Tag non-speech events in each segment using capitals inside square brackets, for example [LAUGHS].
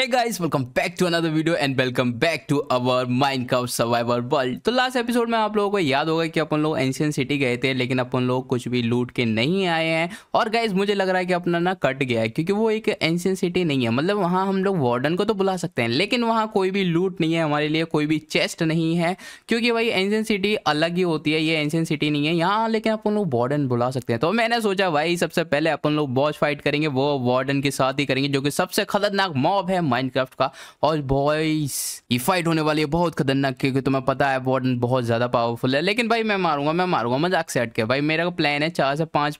Hey guys, welcome back to another video and welcome back to our Minecraft Survivor World. तो last episode में आप लोगों को याद होगा कि अपन लोग एंशियन सिटी गए थे लेकिन अपन लोग कुछ भी लूट के नहीं आए हैं और गाइज मुझे लग रहा है कि अपना ना कट गया है क्योंकि वो एक एंशियन सिटी नहीं है मतलब वहाँ हम लोग वार्डन को तो बुला सकते हैं लेकिन वहाँ कोई भी लूट नहीं है हमारे लिए कोई भी चेस्ट नहीं है क्योंकि भाई एंशियन सिटी अलग ही होती है ये एंशियन सिटी नहीं है यहाँ लेकिन अपन लोग वार्डन बुला सकते हैं तो मैंने सोचा भाई सबसे पहले अपन लोग बॉस फाइट करेंगे वो वार्डन के साथ ही करेंगे जो कि सबसे खतरनाक मॉब है माइनक्राफ्ट का और बॉयस ये फाइट होने वाली है बहुत खतरनाक क्योंकि तुम्हें पता है वार्डन बहुत ज़्यादा पावरफुल है लेकिन भाई मैं मारूंगा मैं मारूंगा मजाक से हट के भाई मेरा प्लान है चार से पाँच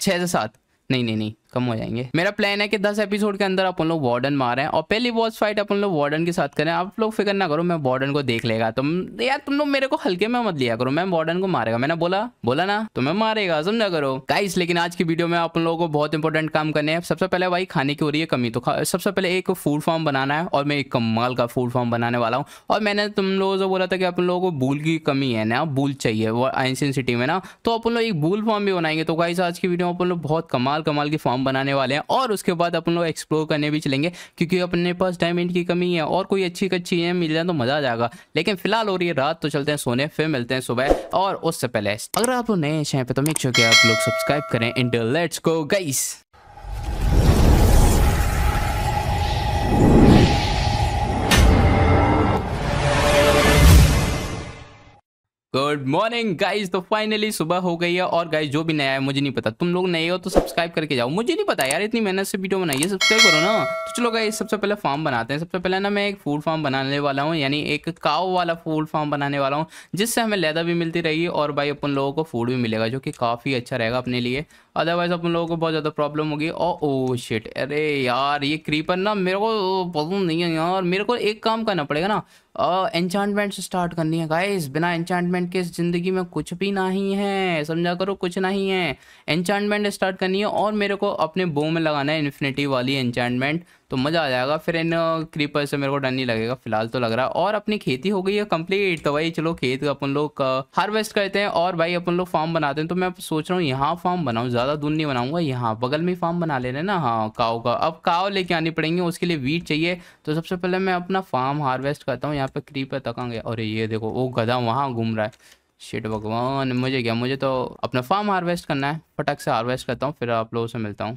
छः से सात नहीं नहीं नहीं कम हो जाएंगे मेरा प्लान है कि दस एपिसोड के अंदर अपन लोग वार्डन मारे हैं और पहली बॉस फाइट अपन लोग वार्डन के साथ करें आप लोग फिक्र ना करो मैं वार्डन को देख लेगा तुम यार तुम लोग मेरे को हल्के में मत लिया करो मैं वार्डन को मारेगा मैंने बोला बोला ना तो मैं मारेगा समझा करो गाइस लेकिन आज की वीडियो में अपन लोगों को बहुत इंपॉर्टेंट काम करने हैं सबसे पहले भाई खाने की हो रही है कमी तो सबसे पहले एक फूड फार्म बनाना है और मैं एक कमाल का फूड फार्म बनाने वाला हूँ और मैंने तुम लोगों से बोला था कि अपन लोगों को बूल की कमी है ना बूल चाहिए वो एंशियन सिटी में ना तो अपन लोग एक बूल फार्म भी बनाएंगे तो गाइस आज की वीडियो में अपन लोग बहुत कमाल कमाल की फार्म फार्म बनाने वाले हैं और उसके बाद अपन लोग एक्सप्लोर करने भी चलेंगे क्योंकि अपने पास डायमंड की कमी है और कोई अच्छी अच्छी चीज़ें मिल जाए तो मज़ा आ जाएगा लेकिन फिलहाल हो रही है रात तो चलते हैं सोने फिर मिलते हैं सुबह और उससे पहले अगर आप लोग नए शहर पे तो मेक चुके आप लोग सब्सक्राइब करें इंटर लेट्स को गाइस गुड मॉर्निंग गाइज तो फाइनली सुबह हो गई है और गाइज जो भी नया है मुझे नहीं पता तुम लोग नए हो तो सब्सक्राइब करके जाओ मुझे नहीं पता यार इतनी मेहनत से वीडियो बनाई सब्सक्राइब करो ना तो चलो गाइज सबसे पहले फार्म बनाते हैं सबसे पहले ना मैं एक फूड फार्म बनाने वाला हूँ यानी एक काव वाला फूड फार्म बनाने वाला हूँ जिससे हमें लैदा भी मिलती रहेगी और भाई अपन लोगों को फूड भी मिलेगा जो कि काफ़ी अच्छा रहेगा अपने लिए अदरवाइज अपन लोगों को बहुत ज़्यादा प्रॉब्लम होगी और ओ शेट अरे यार ये क्रीपर ना मेरे को पसंद नहीं है यार मेरे को एक काम करना पड़ेगा ना एंचांटमेंट से स्टार्ट करनी है गाइस बिना एंचांटमेंट के इस ज़िंदगी में कुछ भी नहीं है समझा करो कुछ नहीं है एंचांटमेंट स्टार्ट करनी है और मेरे को अपने बो में लगाना है इन्फिनिटी वाली एंचांटमेंट तो मज़ा आ जाएगा फिर इन क्रीपर से मेरे को डर नहीं लगेगा फिलहाल तो लग रहा है और अपनी खेती हो गई है कंप्लीट तो भाई चलो खेत अपन लोग हार्वेस्ट करते हैं और भाई अपन लोग फार्म बनाते हैं तो मैं सोच रहा हूँ यहाँ फार्म बनाऊँ ज़्यादा दूर नहीं बनाऊंगा यहाँ बगल में फार्म बना लेना ना हाँ काव का अब काव लेके आनी पड़ेंगे उसके लिए वीट चाहिए तो सबसे पहले मैं अपना फार्म हार्वेस्ट करता हूँ यहाँ पर क्रीपर तक अरे ये देखो वो गधा वहाँ घूम रहा है शिट भगवान मुझे क्या मुझे तो अपना फार्म हार्वेस्ट करना है फटक से हार्वेस्ट करता हूँ फिर आप लोगों से मिलता हूँ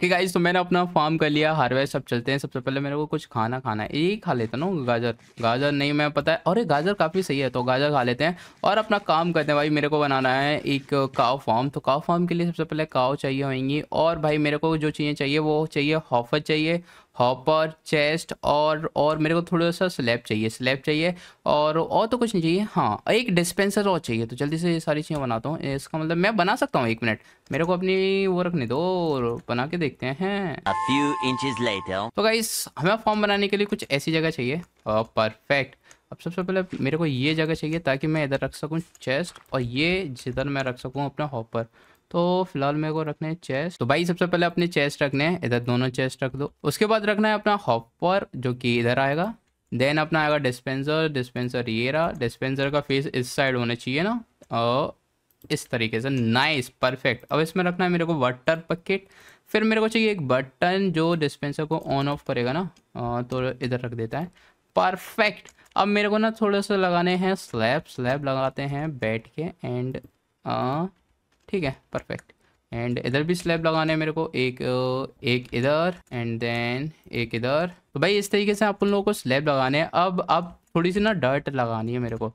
ओके गाइज तो मैंने अपना फार्म कर लिया हार्वेस्ट अब चलते हैं सबसे पहले मेरे को कुछ खाना खाना है यही खा लेता ना गाजर गाजर नहीं मैं पता है अरे गाजर काफ़ी सही है तो गाजर खा लेते हैं और अपना काम करते हैं भाई मेरे को बनाना है एक काव फार्म तो काव फार्म के लिए सबसे पहले काव चाहिए होंगी और भाई मेरे को जो चीज़ें चाहिए वो चाहिए हॉफर चाहिए हॉपर चेस्ट और और मेरे को थोड़ा सा स्लैब चाहिए स्लैब चाहिए और और तो कुछ नहीं चाहिए हाँ एक डिस्पेंसर और चाहिए तो जल्दी से ये सारी चीज़ें बनाता हूँ इसका मतलब मैं बना सकता हूँ एक मिनट मेरे को अपनी वो रखने दो बना के देखते हैं तो गाइस हमें फॉर्म बनाने के लिए कुछ ऐसी जगह चाहिए परफेक्ट अब सबसे पहले मेरे को ये जगह चाहिए ताकि मैं इधर रख सकूँ चेस्ट और ये जिधर मैं रख सकूँ अपना हॉपर तो फिलहाल मेरे को रखने हैं चेस्ट तो भाई सबसे पहले अपने चेस्ट रखने हैं इधर दोनों चेस्ट रख दो उसके बाद रखना है अपना हॉपर जो कि इधर आएगा देन अपना आएगा डिस्पेंसर डिस्पेंसर ये रहा डिस्पेंसर का फेस इस साइड होना चाहिए ना और इस तरीके से नाइस परफेक्ट अब इसमें रखना है मेरे को वाटर पकेट फिर मेरे को चाहिए एक बटन जो डिस्पेंसर को ऑन ऑफ करेगा ना तो इधर रख देता है परफेक्ट अब मेरे को ना थोड़े से लगाने हैं स्लैब स्लैब लगाते हैं बैठ के एंड ठीक है परफेक्ट एंड इधर भी स्लैब लगाने हैं मेरे को एक एक इधर एंड देन एक इधर तो भाई इस तरीके से आप उन लोगों को स्लैब लगाने हैं अब अब थोड़ी सी ना डर्ट लगानी है मेरे को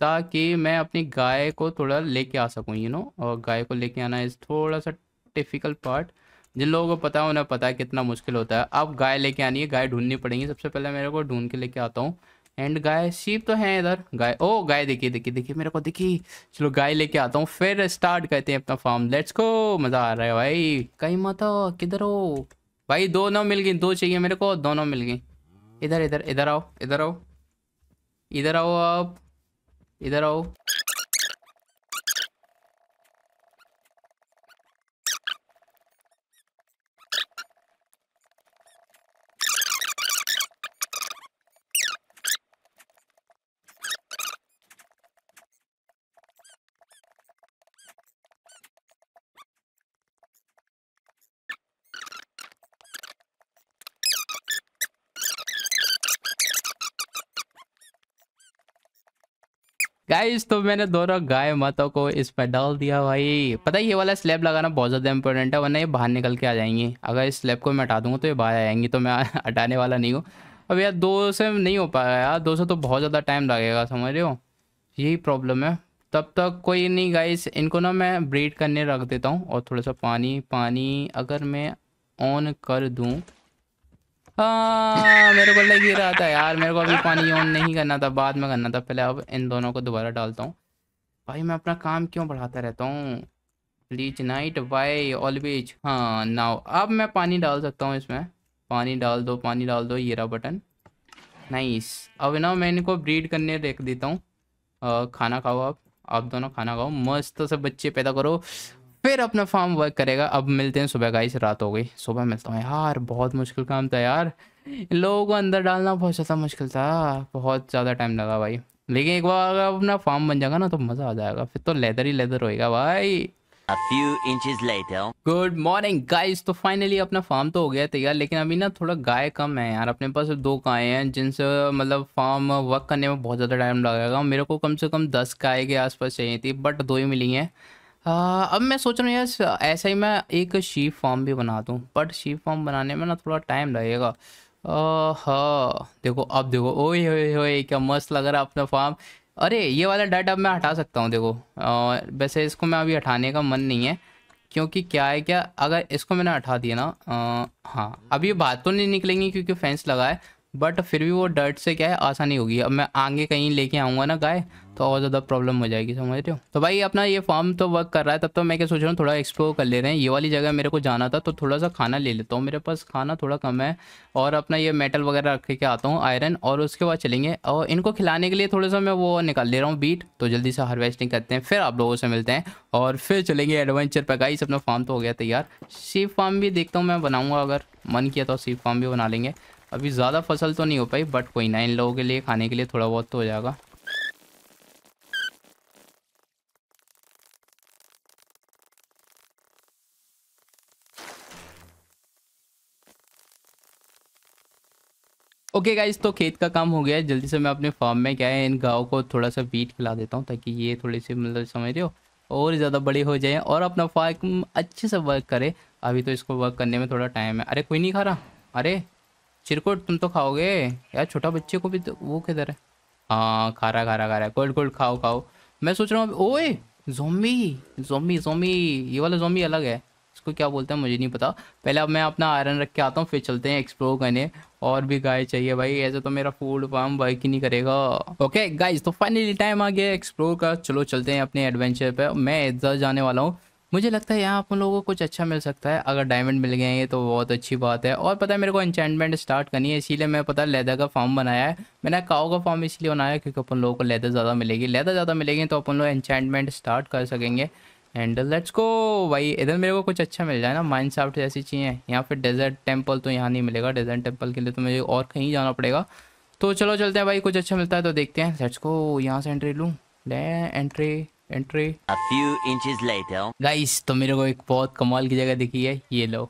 ताकि मैं अपनी गाय को थोड़ा लेके आ सकूँ यू नो और गाय को लेके आना इस थोड़ा सा डिफिकल्ट पार्ट जिन लोगों को पता है उन्हें पता है कितना मुश्किल होता है अब गाय लेके आनी है गाय ढूंढनी पड़ेगी सबसे पहले मेरे को ढूंढ के लेके आता हूँ एंड गाय शीप तो है इधर गाय ओ गाय देखिए देखिए देखिए मेरे को देखिए चलो गाय लेके आता हूँ फिर स्टार्ट करते हैं अपना फार्म लेट्स गो मज़ा आ रहा है भाई कहीं माता किधर हो भाई दोनों मिल गई दो चाहिए मेरे को दोनों मिल गई इधर इधर इधर आओ इधर आओ इधर आओ आप इधर आओ गाइस तो मैंने दोनों गाय माता को इस पर डाल दिया भाई पता है ये वाला स्लैब लगाना बहुत ज़्यादा इंपॉर्टेंट है वरना ये बाहर निकल के आ जाएंगी अगर इस स्लैब को मैं हटा दूंगा तो ये बाहर आ जाएंगी तो मैं [LAUGHS] हटाने वाला नहीं हूँ अब यार दो से नहीं हो पाया यार दो से तो बहुत ज़्यादा टाइम लगेगा समझ रहे हो यही प्रॉब्लम है तब तक कोई नहीं गाइस इनको ना मैं ब्रीड करने रख देता हूँ और थोड़ा सा पानी पानी अगर मैं ऑन कर दूँ हाँ, मेरे को लग ही रहा था यार मेरे को अभी पानी ऑन नहीं करना था बाद में करना था पहले अब इन दोनों को दोबारा डालता हूँ भाई मैं अपना काम क्यों बढ़ाता रहता हूँ प्लीज नाइट वाई ऑलवेज हाँ नाव अब मैं पानी डाल सकता हूँ इसमें पानी डाल दो पानी डाल दो ये रहा बटन नाइस अब ना मैं इनको ब्रीड करने रख देता हूँ खाना खाओ आप आप दोनों खाना खाओ मस्त से बच्चे पैदा करो फिर अपना फार्म वर्क करेगा अब मिलते हैं सुबह गाइस रात हो गई सुबह मिलता हूँ यार बहुत मुश्किल काम था यार लोगों को अंदर डालना बहुत ज़्यादा मुश्किल था बहुत ज़्यादा टाइम लगा भाई लेकिन एक बार अगर अपना फार्म बन जाएगा ना तो मज़ा आ जाएगा फिर तो लेदर ही लेदर होएगा भाई A few inches later. Good morning, guys. तो फाइनली अपना फार्म तो हो गया तैयार लेकिन अभी ना थोड़ा गाय कम है यार अपने पास दो गाय हैं जिनसे मतलब फार्म वर्क करने में बहुत ज़्यादा टाइम लगेगा मेरे को कम से कम दस गाय के आसपास चाहिए थी बट दो ही मिली हैं आ, हाँ, अब मैं सोच रहा हूँ यार ऐसा ही मैं एक शीप फॉर्म भी बना दूँ बट शीप फॉर्म बनाने में ना थोड़ा टाइम लगेगा हाँ देखो अब देखो ओए ओए क्या मस्त लग रहा है अपना फार्म अरे ये वाला डाटा अब मैं हटा सकता हूँ देखो आ, वैसे इसको मैं अभी हटाने का मन नहीं है क्योंकि क्या है क्या अगर इसको मैंने हटा दिया ना हाँ अभी बात तो नहीं निकलेंगी क्योंकि फेंस लगा है बट फिर भी वो डर्ट से क्या है आसानी होगी अब मैं आगे कहीं लेके आऊँगा ना गाय तो और ज़्यादा प्रॉब्लम हो जाएगी समझ रहे हो तो भाई अपना ये फार्म तो वर्क कर रहा है तब तो मैं क्या सोच रहा हूँ थोड़ा एक्सप्लोर कर ले रहे हैं ये वाली जगह मेरे को जाना था तो थोड़ा सा खाना ले लेता हूँ मेरे पास खाना थोड़ा कम है और अपना ये मेटल वगैरह रख के आता हूँ आयरन और उसके बाद चलेंगे और इनको खिलाने के लिए थोड़ा सा मैं वो निकाल ले रहा हूँ बीट तो जल्दी से हारवेस्टिंग करते हैं फिर आप लोगों से मिलते हैं और फिर चलेंगे एडवेंचर पर गाइस अपना फार्म तो हो गया तैयार सीप फार्म भी देखता हूँ मैं बनाऊँगा अगर मन किया तो सीप फार्म भी बना लेंगे अभी ज़्यादा फसल तो नहीं हो पाई बट कोई ना इन लोगों के लिए खाने के लिए थोड़ा बहुत तो हो जाएगा ओके okay गाइज तो खेत का काम हो गया है जल्दी से मैं अपने फार्म में क्या है इन गाँव को थोड़ा सा बीट खिला देता हूँ ताकि ये थोड़े से मतलब समझ रहे हो और ज़्यादा बड़े हो जाए और अपना फार्म अच्छे से वर्क करे अभी तो इसको वर्क करने में थोड़ा टाइम है अरे कोई नहीं खा रहा अरे चिरकोट तुम तो खाओगे यार छोटा बच्चे को भी तो वो किधर है हाँ खा रहा खा रहा खा रहा है कोल्ड कोल्ड खाओ खाओ मैं सोच रहा हूँ ओए जोम्बी जोम्बी जोम्बी ये वाला जोमी अलग है इसको क्या बोलते हैं मुझे नहीं पता पहले अब मैं अपना आयरन रख के आता हूँ फिर चलते हैं एक्सप्लोर करने और भी गाय चाहिए भाई ऐसे तो मेरा फूड फार्म बाइक ही नहीं करेगा ओके गाइज तो फाइनली टाइम आ गया एक्सप्लोर का चलो चलते हैं अपने एडवेंचर पे मैं इधर जाने वाला हूँ मुझे लगता है यहाँ आप लोगों को कुछ अच्छा मिल सकता है अगर डायमंड मिल गए हैं तो बहुत अच्छी बात है और पता है मेरे को इंचमेंट स्टार्ट करनी है इसीलिए मैं पता लेदर का फॉर्म बनाया है मैंने काओ का फॉर्म इसलिए बनाया क्योंकि अपन लोगों को लेदर ज़्यादा मिलेगी लेदर ज़्यादा मिलेगी तो अपन लोग इंचमेंट स्टार्ट कर सकेंगे एंड लेट्स को भाई इधर मेरे को कुछ अच्छा मिल जाए ना माइंड साफ्ट जैसी चीज़ें यहाँ फिर डेजर्ट टेम्पल तो यहाँ नहीं मिलेगा डेजर्ट टेम्पल के लिए तो मुझे और कहीं जाना पड़ेगा तो चलो चलते हैं भाई कुछ अच्छा मिलता है तो देखते हैं लेट्स को यहाँ से एंट्री लूँ ले entry entry A few inches later. Guys तो मेरे को एक बहुत कमाल की जगह दिखी है ये लो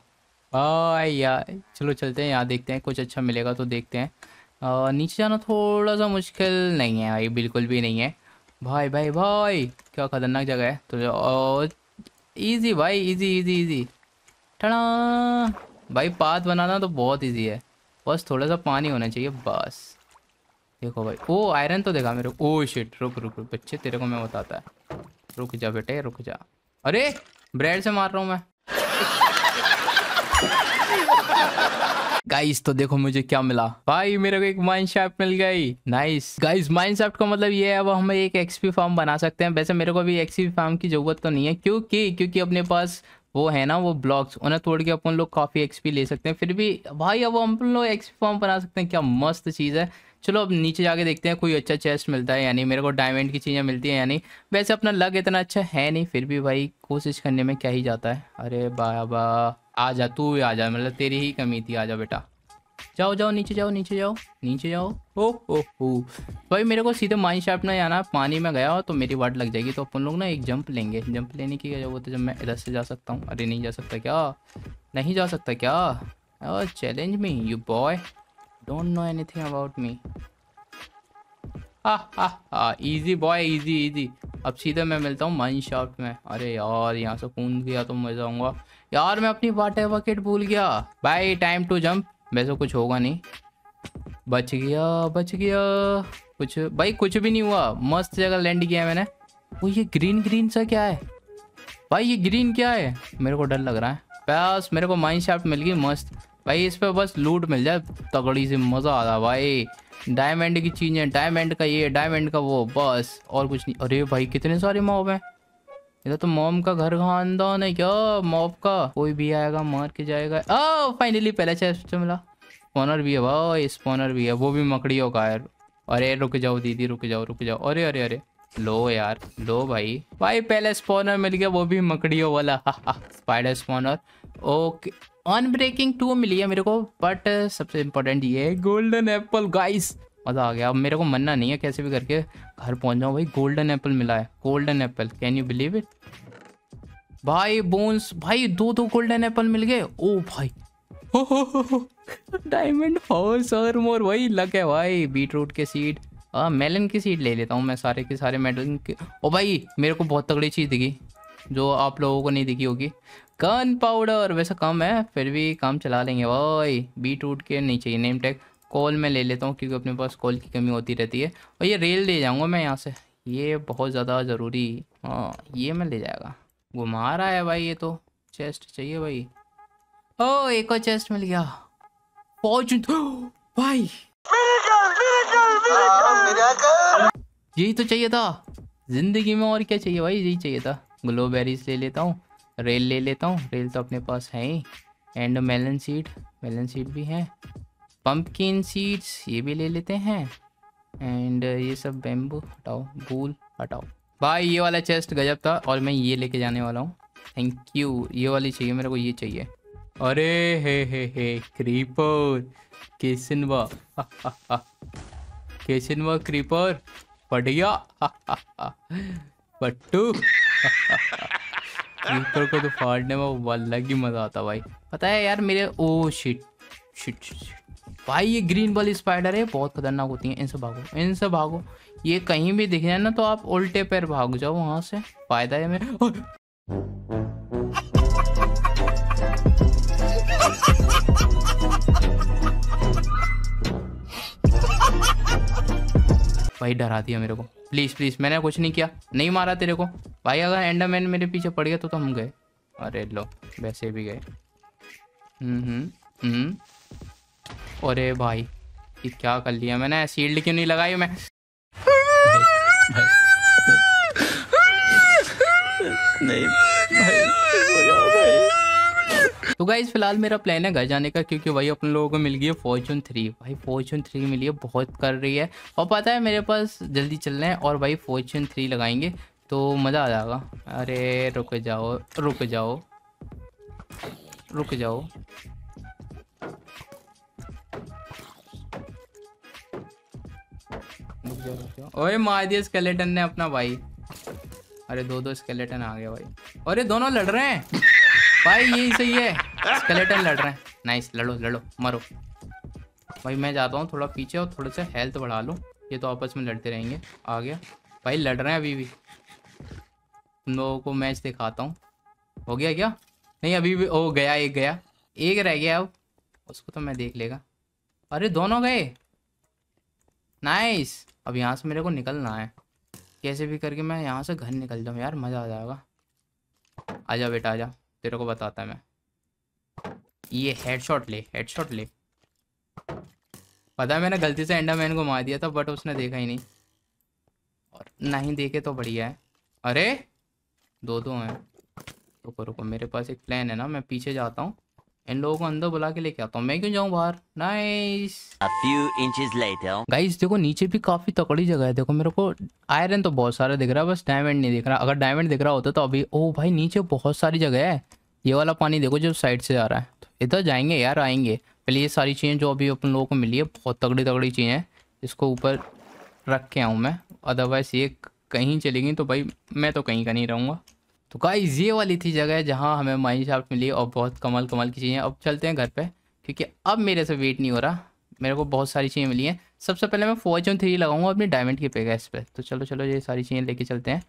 यार चलो चलते हैं यहाँ देखते हैं कुछ अच्छा मिलेगा तो देखते हैं आ, नीचे जाना थोड़ा सा मुश्किल नहीं है भाई बिल्कुल भी नहीं है भाई भाई भाई क्या खतरनाक जगह है तो इजी भाई इजी इजी इजी ठड़ा भाई पात बनाना तो बहुत ईजी है बस थोड़ा सा पानी होना चाहिए बस देखो भाई ओ आयरन तो देखा मेरे को ओ शिट रुक रुक रुक बच्चे तेरे को मैं बताता है रुक जा बेटे रुक जा अरे ब्रेड से मार रहा हूँ मैं गाइस तो देखो मुझे क्या मिला भाई मेरे को एक माइन शाफ्ट मिल गई नाइस गाइस माइन शाफ्ट का मतलब ये है अब हम एक एक्सपी फार्म बना सकते हैं वैसे मेरे को भी एक्सपी फार्म की जरूरत तो नहीं है क्योंकि क्योंकि अपने पास वो है ना वो ब्लॉक्स उन्हें तोड़ के अपन लोग काफ़ी एक्सपी ले सकते हैं फिर भी भाई अब हम लोग एक्सपी फार्म बना सकते हैं क्या मस्त चीज़ है चलो अब नीचे जाके देखते हैं कोई अच्छा चेस्ट मिलता है यानी मेरे को डायमंड की चीज़ें मिलती हैं यानी वैसे अपना लग इतना अच्छा है नहीं फिर भी भाई कोशिश करने में क्या ही जाता है अरे बाबा आ जा तू भी आ जा मतलब तेरी ही कमी थी आ जा बेटा जाओ जाओ नीचे जाओ नीचे जाओ नीचे जाओ ओ हो हो भाई मेरे को सीधे माइन शाफ्ट में आना पानी में गया हो तो मेरी वाट लग जाएगी तो अपन लोग ना एक जंप लेंगे जंप लेने की जब तो जब मैं इधर से जा सकता हूँ अरे नहीं जा सकता क्या नहीं जा सकता क्या और चैलेंज में you boy Don't know anything about me. हा हा हा ईजी बॉय ईजी ईजी अब सीधे मैं मिलता हूँ माइन शाफ्ट में अरे यार यहाँ से कूद गया तो मजा आऊंगा यार मैं अपनी वाटर बकेट भूल गया बाई टाइम टू जंप वैसे कुछ होगा नहीं बच गया बच गया कुछ भाई कुछ भी नहीं हुआ मस्त जगह लैंड किया मैंने वो ये ग्रीन ग्रीन सा क्या है भाई ये ग्रीन क्या है मेरे को डर लग रहा है बस मेरे को माइन शाफ्ट मिल गई मस्त भाई इस पर बस लूट मिल जाए तगड़ी से मज़ा आ रहा भाई डायमंड की चीज़ें डायमंड का ये डायमंड का वो बस और कुछ नहीं अरे भाई कितने सारे मॉब हैं इधर तो मॉम का घर खानदान है क्या मॉब का कोई भी आएगा मार के जाएगा ओ oh, फाइनली पहला चेस्ट मिला स्पॉनर भी है भाई स्पॉनर भी है वो भी मकड़ियों का यार अरे रुक जाओ दीदी रुक जाओ रुक जाओ अरे अरे अरे लो यार लो भाई भाई पहले स्पॉनर मिल गया वो भी मकड़ियों वाला spider spawner okay unbreaking two मिली है मेरे को बट uh, सबसे इम्पोर्टेंट ये गोल्डन एप्पल गाइस मज़ा आ गया अब मेरे को मनना नहीं है कैसे भी करके घर पहुंच जाऊँ भाई गोल्डन एप्पल मिला है golden apple can you believe it भाई बोन्स भाई दो दो गोल्डन एप्पल मिल गए ओ भाई डायमंड फोर सर मोर भाई लक है भाई बीट रूट के सीड आ, मेलन की सीड ले लेता हूँ मैं सारे के सारे मेडल के ओ भाई मेरे को बहुत तगड़ी चीज़ दिखी जो आप लोगों को नहीं दिखी होगी गन पाउडर वैसे कम है फिर भी काम चला लेंगे भाई बीट रूट के नहीं चाहिए नेम टैग कॉल में ले लेता हूँ क्योंकि अपने पास कॉल की कमी होती रहती है और ये रेल ले जाऊँगा मैं यहाँ से ये बहुत ज़्यादा ज़रूरी हाँ ये मैं ले जाएगा घुमा रहा है भाई ये तो चेस्ट चाहिए भाई ओ एक और चेस्ट मिल गया फॉर्चून तो, भाई यही तो चाहिए था जिंदगी में और क्या चाहिए भाई यही चाहिए था ग्लोबेरीज ले लेता हूँ रेल ले लेता हूँ रेल तो अपने पास है ही and melon seed melon seed भी है पम्पकिन सीड्स ये भी ले लेते हैं एंड ये सब बेम्बू हटाओ भूल हटाओ भाई ये वाला चेस्ट गजब था और मैं ये लेके जाने वाला हूँ थैंक यू ये वाली चाहिए मेरे को ये चाहिए अरे हे हे हे क्रीपर केसनवा केसनवा क्रीपर बढ़िया [LAUGHS] पट्टू [LAUGHS] क्रीपर को तो फाड़ने में अलग ही मज़ा आता भाई पता है यार मेरे ओ शिट शिट, शिट। भाई ये ग्रीन वाली स्पाइडर है बहुत खतरनाक होती है इनसे भागो इनसे भागो ये कहीं भी दिख जाए ना तो आप उल्टे पैर भाग जाओ वहां से फायदा है मेरे भाई डरा दिया मेरे को प्लीज़ प्लीज़ मैंने कुछ नहीं किया नहीं मारा तेरे को भाई अगर एंडरमैन मेरे पीछे पड़ गया तो, तो हम गए अरे लो वैसे भी गए हम्म अरे भाई ये क्या कर लिया मैंने सील्ड क्यों नहीं लगाई मैं भाई, भाई, भाई, भाई, भाई, भाई, भाई, भाई, भाई तो गाइज फिलहाल मेरा प्लान है घर जाने का क्योंकि वही अपने लोगों को मिल गई है फॉर्चून थ्री भाई फॉर्चून थ्री मिली है बहुत कर रही है और पता है मेरे पास जल्दी चल रहे हैं और भाई फॉर्चून थ्री लगाएंगे तो मज़ा आ जाएगा अरे रुक जाओ रुक जाओ रुक जाओ रुक जाओ ओए मार दिया स्केलेटन ने अपना भाई अरे दो दो स्केलेटन आ गया भाई अरे दोनों लड़ रहे हैं भाई यही सही है स्केलेटन लड़ रहे हैं नाइस लड़ो लड़ो मरो भाई मैं जाता हूँ थोड़ा पीछे और थोड़ा सा हेल्थ बढ़ा लो ये तो आपस में लड़ते रहेंगे आ गया भाई लड़ रहे हैं अभी भी तुम लोगों को मैच दिखाता हूँ हो गया क्या नहीं अभी भी ओ गया एक गया एक रह गया अब उसको तो मैं देख लेगा अरे दोनों गए नाइस अब यहाँ से मेरे को निकलना है कैसे भी करके मैं यहाँ से घर निकल जाऊँ यार मज़ा आ जाएगा आ जा बेटा आ जा तेरे को बताता मैं ये हेडशॉट ले हेडशॉट ले पता है मैंने गलती से एंडामैन को मार दिया था बट उसने देखा ही नहीं और ना ही देखे तो बढ़िया है अरे दो दो हैं रुको रुको मेरे पास एक प्लान है ना मैं पीछे जाता हूँ इन लोगों को अंदर बुला के लेके आता हूँ मैं क्यों जाऊँ बाहर नाइस गाइस देखो नीचे भी काफी तकड़ी जगह है देखो मेरे को आयरन तो बहुत सारा दिख रहा है बस डायमंड नहीं दिख रहा अगर डायमंड दिख रहा होता तो अभी ओ भाई नीचे बहुत सारी जगह है ये वाला पानी देखो जो साइड से आ रहा है तो इधर जाएंगे यार आएंगे पहले ये सारी चीज़ें जो अभी अपन लोगों को मिली है बहुत तगड़ी तगड़ी चीज़ें हैं इसको ऊपर रख के आऊँ मैं अदरवाइज़ ये कहीं चलेगी तो भाई मैं तो कहीं का नहीं रहूँगा तो गाइज ये वाली थी जगह जहाँ हमें माइन शाफ्ट मिली और बहुत कमल कमल की चीज़ें अब चलते हैं घर पे क्योंकि अब मेरे से वेट नहीं हो रहा मेरे को बहुत सारी चीज़ें मिली हैं सबसे पहले मैं फॉर्चून थ्री लगाऊंगा अपनी डायमंड की पेगैस पे तो चलो चलो ये सारी चीज़ें लेके चलते हैं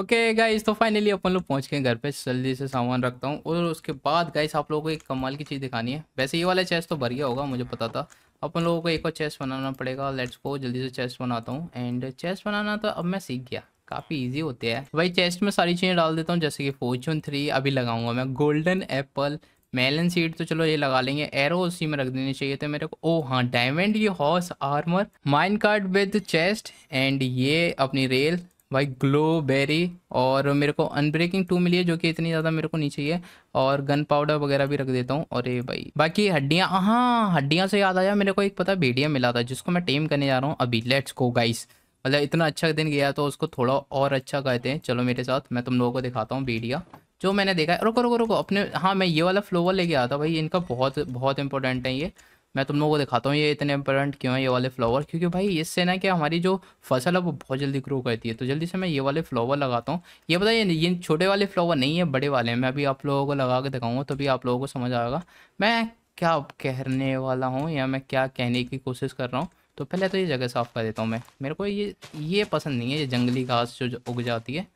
ओके गाइस तो फाइनली अपन लोग पहुंच गए घर पे जल्दी से सामान रखता हूँ और उसके बाद गाइस आप लोगों को एक कमाल की चीज़ दिखानी है वैसे ये वाला चेस्ट तो भर गया होगा मुझे पता था अपन लोगों को एक और चेस्ट बनाना पड़ेगा लेट्स को जल्दी से चेस्ट बनाता हूँ एंड चेस्ट बनाना तो अब मैं सीख गया काफ़ी इजी होते हैं भाई चेस्ट में सारी चीज़ें डाल देता हूँ जैसे कि फॉर्चून थ्री अभी लगाऊंगा मैं गोल्डन एप्पल मेलन सीड तो चलो ये लगा लेंगे एरो उसी में रख देने चाहिए थे मेरे को ओ हाँ डायमंड ये horse armour minecart with chest and ये अपनी रेल भाई ग्लो बेरी और मेरे को अनब्रेकिंग टू मिली है जो कि इतनी ज़्यादा मेरे को नहीं चाहिए और गन पाउडर वगैरह भी रख देता हूँ और ये भाई बाकी हड्डियाँ हाँ हड्डियाँ से याद आया मेरे को एक पता भेड़िया मिला था जिसको मैं टेम करने जा रहा हूँ अभी लेट्स गो गाइस मतलब इतना अच्छा दिन गया तो उसको थोड़ा और अच्छा कहते हैं चलो मेरे साथ मैं तुम लोगों को दिखाता हूँ वीडियो जो मैंने देखा है रुको रुको रुको अपने हाँ मैं ये वाला फ्लोवर लेके आता भाई इनका बहुत बहुत इंपॉर्टेंट है ये मैं तुम लोगों को दिखाता हूँ ये इतने इंपॉर्टेंट क्यों है ये वाले फ्लावर क्योंकि भाई इससे ना कि हमारी जो फसल है वो बहुत जल्दी ग्रो करती है तो जल्दी से मैं ये वाले फ्लावर लगाता हूँ ये बताइए ये छोटे वाले फ्लावर नहीं है बड़े वाले हैं मैं अभी आप लोगों को लगा के दिखाऊंगा तो भी आप लोगों को समझ आएगा मैं क्या कहने वाला हूँ या मैं क्या कहने की कोशिश कर रहा हूँ तो पहले तो ये जगह साफ़ कर देता हूँ मैं मेरे को ये ये पसंद नहीं है ये जंगली घास जो उग जाती है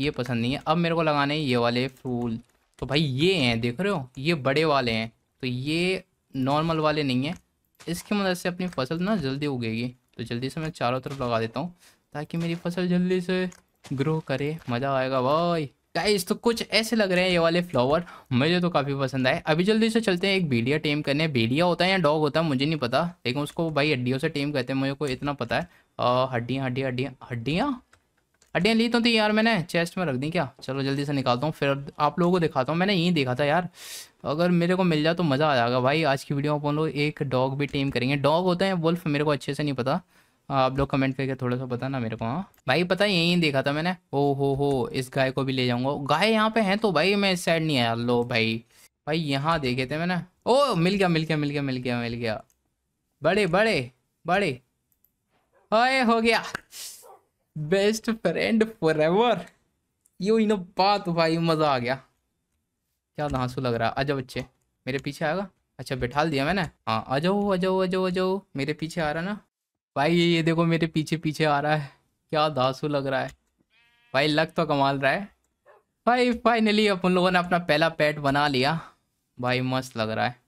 ये पसंद नहीं है अब मेरे को लगाने ये वाले फूल तो भाई ये हैं देख रहे हो ये बड़े वाले हैं तो ये नॉर्मल वाले नहीं हैं इसकी मदद से अपनी फसल ना जल्दी उगेगी तो जल्दी से मैं चारों तरफ लगा देता हूँ ताकि मेरी फसल जल्दी से ग्रो करे मज़ा आएगा भाई गाइस तो कुछ ऐसे लग रहे हैं ये वाले फ्लावर मुझे तो काफ़ी पसंद आए अभी जल्दी से चलते हैं एक बेलिया टेम करने बेलिया होता है या डॉग होता है मुझे नहीं पता लेकिन उसको भाई हड्डियों से टेम कहते हैं मुझे को इतना पता है हड्डियाँ हड्डियाँ हड्डियाँ हड्डियाँ हड्डियाँ ली तो थी यार मैंने चेस्ट में रख दी क्या चलो जल्दी से निकालता हूँ फिर आप लोगों को दिखाता हूँ मैंने यहीं देखा था यार अगर मेरे को मिल जाए तो मज़ा आ जाएगा भाई आज की वीडियो में अपन लोग एक डॉग भी टेम करेंगे डॉग होता है वुल्फ मेरे को अच्छे से नहीं पता आप लोग कमेंट करके थोड़ा सा ना मेरे को हाँ भाई पता है यहीं देखा था मैंने ओ हो हो इस गाय को भी ले जाऊंगा गाय यहाँ पे है तो भाई मैं इस साइड नहीं आया लो भाई भाई यहाँ देखे थे मैंने ओ मिल गया मिल गया मिल गया मिल गया मिल गया बड़े बड़े बड़े अरे हो गया best friend forever yo इन बात भाई मज़ा आ गया क्या धांसू लग रहा है अजब बच्चे मेरे पीछे आएगा अच्छा बिठा दिया मैंने हाँ आ जाओ आ जाओ आ जाओ आ जाओ मेरे पीछे आ रहा ना भाई ये देखो मेरे पीछे पीछे आ रहा है क्या धासु लग रहा है भाई लग तो कमाल रहा है भाई फाइनली अपन लोगों ने अपना पहला पेट बना लिया भाई मस्त लग रहा है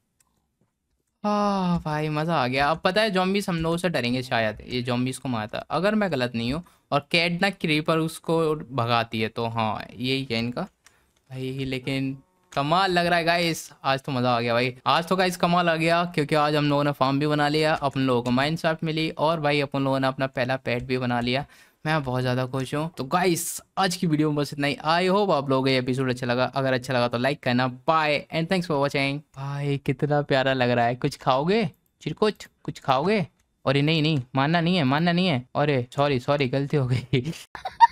हाँ भाई मज़ा आ गया अब पता है जॉम्बिस हम लोगों से डरेंगे शायद ये जॉम्बिस को मारता अगर मैं गलत नहीं हूँ और कैट ना क्रीपर उसको भगाती है तो हाँ यही है इनका भाई लेकिन कमाल लग रहा है गाइस आज तो मज़ा आ गया भाई आज तो गाइस कमाल आ गया क्योंकि आज हम लोगों ने फार्म भी बना लिया अपन लोगों को माइंड शाफ्ट मिली और भाई अपन लोगों ने अपना पहला पेट भी बना लिया मैं बहुत ज़्यादा खुश हूँ तो गाइस आज की वीडियो में बस इतना ही आई होप आप लोगों को एपिसोड अच्छा लगा अगर अच्छा लगा तो लाइक करना bye and thanks for watching bye कितना प्यारा लग रहा है कुछ खाओगे चिरकुट कुछ खाओगे और नहीं नहीं मानना नहीं है मानना नहीं है अरे सॉरी सॉरी गलती हो गई [LAUGHS]